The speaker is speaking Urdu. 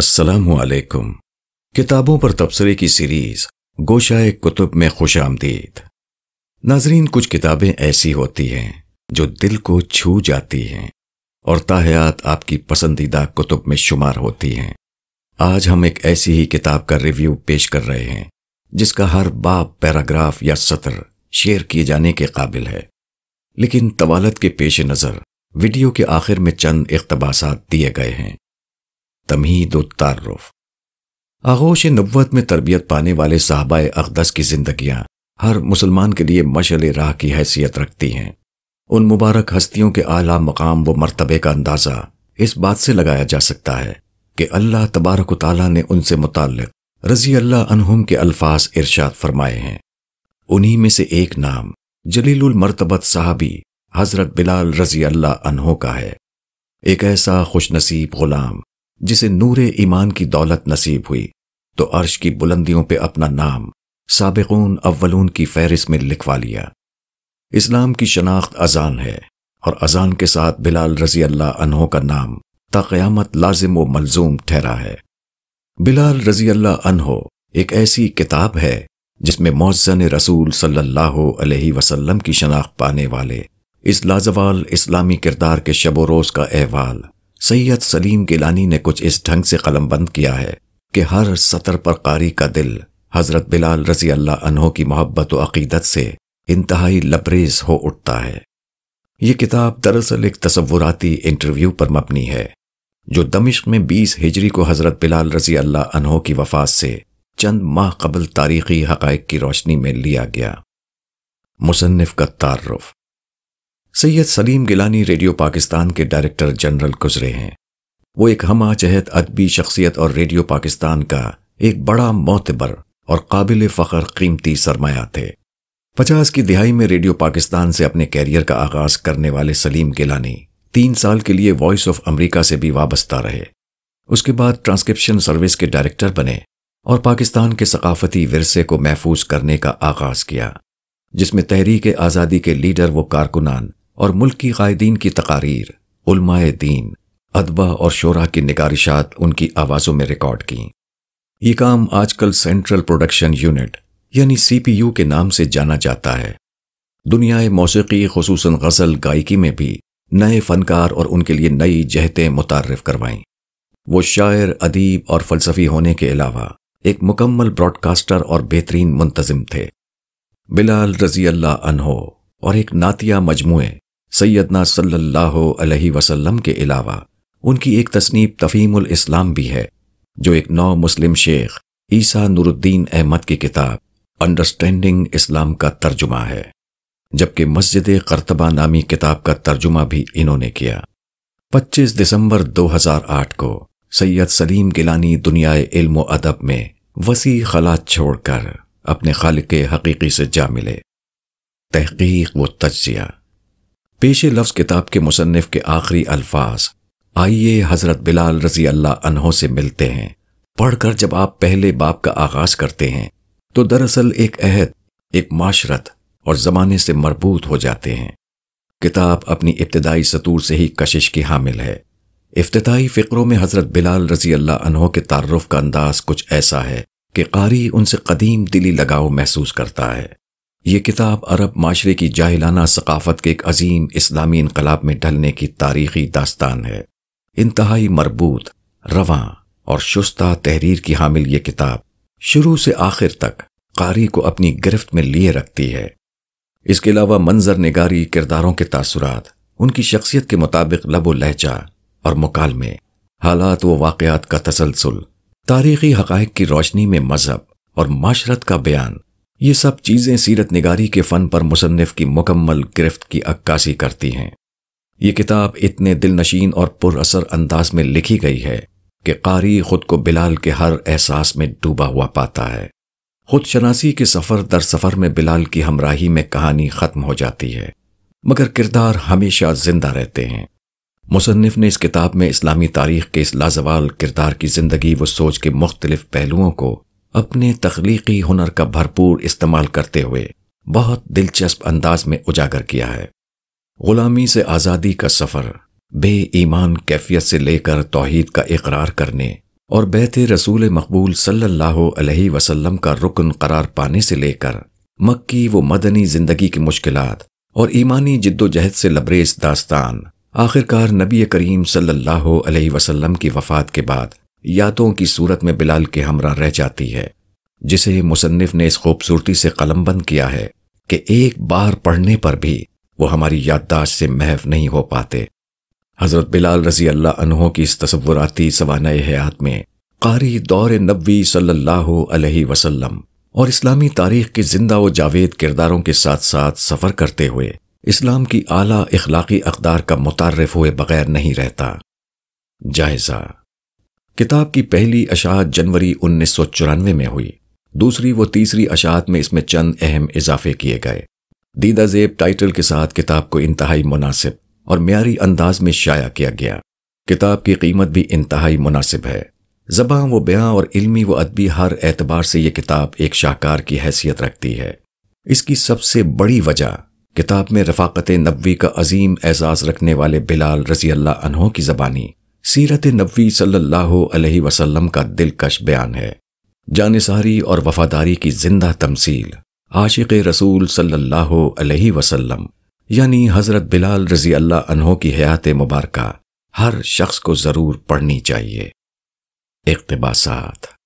السلام علیکم کتابوں پر تبصرے کی سیریز گوشہ کتب میں خوش آمدید ناظرین کچھ کتابیں ایسی ہوتی ہیں جو دل کو چھو جاتی ہیں اور تاحیات آپ کی پسندیدہ کتب میں شمار ہوتی ہیں آج ہم ایک ایسی ہی کتاب کا ریویو پیش کر رہے ہیں جس کا ہر باپ پیراگراف یا سطر شیئر کیے جانے کے قابل ہے لیکن طوالت کے پیش نظر ویڈیو کے آخر میں چند اقتباسات دیے گئے ہیں تمہید و تعارف آغوش نبوت میں تربیت پانے والے صحابہ اقدس کی زندگیاں ہر مسلمان کے لیے مشعل راہ کی حیثیت رکھتی ہیں ان مبارک ہستیوں کے اعلیٰ مقام و مرتبے کا اندازہ اس بات سے لگایا جا سکتا ہے کہ اللہ تبارک و تعالیٰ نے ان سے متعلق رضی اللہ عنہم کے الفاظ ارشاد فرمائے ہیں انہی میں سے ایک نام جلیل المرتبت صاحبی حضرت بلال رضی اللہ عنہ کا ہے ایک ایسا خوش نصیب غلام جسے نور ایمان کی دولت نصیب ہوئی تو عرش کی بلندیوں پہ اپنا نام سابقون اولون کی فہرست میں لکھوا لیا اسلام کی شناخت اذان ہے اور اذان کے ساتھ بلال رضی اللہ عنہ کا نام تا قیامت لازم و ملزوم ٹھہرا ہے بلال رضی اللہ عنہ ایک ایسی کتاب ہے جس میں موزن رسول صلی اللہ علیہ وسلم کی شناخت پانے والے اس لازوال اسلامی کردار کے شب و روز کا احوال سید سلیم گیلانی نے کچھ اس ڈھنگ سے قلم بند کیا ہے کہ ہر سطر پر قاری کا دل حضرت بلال رضی اللہ عنہ کی محبت و عقیدت سے انتہائی لبریز ہو اٹھتا ہے یہ کتاب دراصل ایک تصوراتی انٹرویو پر مبنی ہے جو دمشق میں بیس ہجری کو حضرت بلال رضی اللہ عنہ کی وفات سے چند ماہ قبل تاریخی حقائق کی روشنی میں لیا گیا مصنف کا تعارف سید سلیم گیلانی ریڈیو پاکستان کے ڈائریکٹر جنرل گزرے ہیں وہ ایک ہم چہت ادبی شخصیت اور ریڈیو پاکستان کا ایک بڑا معتبر اور قابل فخر قیمتی سرمایہ تھے پچاس کی دہائی میں ریڈیو پاکستان سے اپنے کیریئر کا آغاز کرنے والے سلیم گیلانی تین سال کے لیے وائس آف امریکہ سے بھی وابستہ رہے اس کے بعد ٹرانسکرپشن سروس کے ڈائریکٹر بنے اور پاکستان کے ثقافتی ورثے کو محفوظ کرنے کا آغاز کیا جس میں تحریک آزادی کے لیڈر وہ کارکنان اور ملکی قائدین کی تقاریر علماء دین ادبا اور شعرا کی نگارشات ان کی آوازوں میں ریکارڈ کیں یہ کام آج کل سینٹرل پروڈکشن یونٹ یعنی سی پی یو کے نام سے جانا جاتا ہے دنیائے موسیقی خصوصاً غزل گائکی میں بھی نئے فنکار اور ان کے لیے نئی جہتیں متعارف کروائیں وہ شاعر ادیب اور فلسفی ہونے کے علاوہ ایک مکمل براڈ کاسٹر اور بہترین منتظم تھے بلال رضی اللہ انہو اور ایک ناتیہ مجموعے سیدنا صلی اللہ علیہ وسلم کے علاوہ ان کی ایک تصنیف تفیم الاسلام بھی ہے جو ایک نو مسلم شیخ عیسیٰ نور الدین احمد کی کتاب انڈرسٹینڈنگ اسلام کا ترجمہ ہے جبکہ مسجد قرطبہ نامی کتاب کا ترجمہ بھی انہوں نے کیا پچیس دسمبر دو ہزار آٹھ کو سید سلیم گیلانی دنیائے علم و ادب میں وسیع خلا چھوڑ کر اپنے خالق حقیقی سے جا ملے تحقیق و تجزیہ پیش لفظ کتاب کے مصنف کے آخری الفاظ آئیے حضرت بلال رضی اللہ عنہ سے ملتے ہیں پڑھ کر جب آپ پہلے باپ کا آغاز کرتے ہیں تو دراصل ایک عہد ایک معاشرت اور زمانے سے مربوط ہو جاتے ہیں کتاب اپنی ابتدائی سطور سے ہی کشش کی حامل ہے افتتاحی فکروں میں حضرت بلال رضی اللہ عنہ کے تعارف کا انداز کچھ ایسا ہے کہ قاری ان سے قدیم دلی لگاؤ محسوس کرتا ہے یہ کتاب عرب معاشرے کی جاہلانہ ثقافت کے ایک عظیم اسلامی انقلاب میں ڈھلنے کی تاریخی داستان ہے انتہائی مربوط رواں اور شستہ تحریر کی حامل یہ کتاب شروع سے آخر تک قاری کو اپنی گرفت میں لیے رکھتی ہے اس کے علاوہ منظر نگاری کرداروں کے تاثرات ان کی شخصیت کے مطابق لب و لہجہ اور مکالمے حالات و واقعات کا تسلسل تاریخی حقائق کی روشنی میں مذہب اور معاشرت کا بیان یہ سب چیزیں سیرت نگاری کے فن پر مصنف کی مکمل گرفت کی عکاسی کرتی ہیں یہ کتاب اتنے دل نشین اور پر اثر انداز میں لکھی گئی ہے کہ قاری خود کو بلال کے ہر احساس میں ڈوبا ہوا پاتا ہے خود شناسی کے سفر در سفر میں بلال کی ہمراہی میں کہانی ختم ہو جاتی ہے مگر کردار ہمیشہ زندہ رہتے ہیں مصنف نے اس کتاب میں اسلامی تاریخ کے اس لازوال کردار کی زندگی و سوچ کے مختلف پہلوؤں کو اپنے تخلیقی ہنر کا بھرپور استعمال کرتے ہوئے بہت دلچسپ انداز میں اجاگر کیا ہے غلامی سے آزادی کا سفر بے ایمان کیفیت سے لے کر توحید کا اقرار کرنے اور بیت رسول مقبول صلی اللہ علیہ وسلم کا رکن قرار پانے سے لے کر مکی و مدنی زندگی کی مشکلات اور ایمانی جد و جہد سے لبریز داستان آخرکار نبی کریم صلی اللہ علیہ وسلم کی وفات کے بعد یادوں کی صورت میں بلال کے ہمراہ رہ جاتی ہے جسے مصنف نے اس خوبصورتی سے قلم بند کیا ہے کہ ایک بار پڑھنے پر بھی وہ ہماری یادداشت سے محف نہیں ہو پاتے حضرت بلال رضی اللہ عنہ کی اس تصوراتی سوانۂ حیات میں قاری دور نبوی صلی اللہ علیہ وسلم اور اسلامی تاریخ کے زندہ و جاوید کرداروں کے ساتھ ساتھ سفر کرتے ہوئے اسلام کی اعلیٰ اخلاقی اقدار کا متعارف ہوئے بغیر نہیں رہتا جائزہ کتاب کی پہلی اشاعت جنوری انیس سو چورانوے میں ہوئی دوسری و تیسری اشاعت میں اس میں چند اہم اضافے کیے گئے دیدہ زیب ٹائٹل کے ساتھ کتاب کو انتہائی مناسب اور معیاری انداز میں شائع کیا گیا کتاب کی قیمت بھی انتہائی مناسب ہے زباں و بیاں اور علمی و ادبی ہر اعتبار سے یہ کتاب ایک شاہکار کی حیثیت رکھتی ہے اس کی سب سے بڑی وجہ کتاب میں رفاقت نبوی کا عظیم اعزاز رکھنے والے بلال رضی اللہ عنہ کی زبانی سیرت نبوی صلی اللہ علیہ وسلم کا دلکش بیان ہے جانصاری اور وفاداری کی زندہ تمثیل عاشق رسول صلی اللہ علیہ وسلم یعنی حضرت بلال رضی اللہ عنہ کی حیات مبارکہ ہر شخص کو ضرور پڑھنی چاہیے اقتباسات